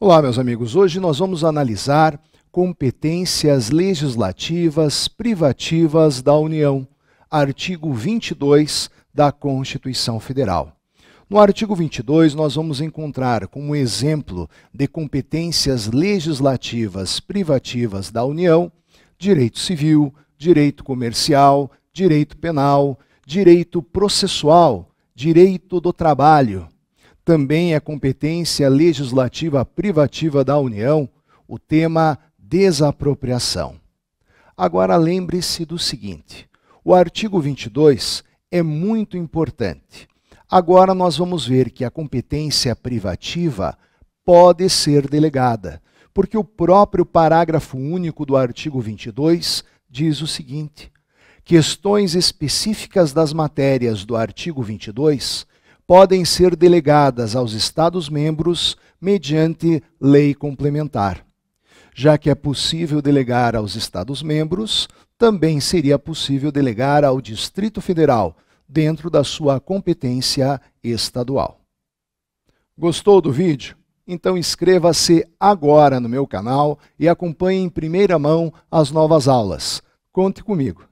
Olá, meus amigos. Hoje nós vamos analisar competências legislativas privativas da União, artigo 22 da Constituição Federal. No artigo 22, nós vamos encontrar como exemplo de competências legislativas privativas da União direito civil, direito comercial, direito penal, direito processual, direito do trabalho, também é competência legislativa privativa da União o tema desapropriação. Agora lembre-se do seguinte: o artigo 22 é muito importante. Agora nós vamos ver que a competência privativa pode ser delegada, porque o próprio parágrafo único do artigo 22 diz o seguinte: questões específicas das matérias do artigo 22 podem ser delegadas aos Estados-membros mediante lei complementar. Já que é possível delegar aos Estados-membros, também seria possível delegar ao Distrito Federal, dentro da sua competência estadual. Gostou do vídeo? Então inscreva-se agora no meu canal e acompanhe em primeira mão as novas aulas. Conte comigo!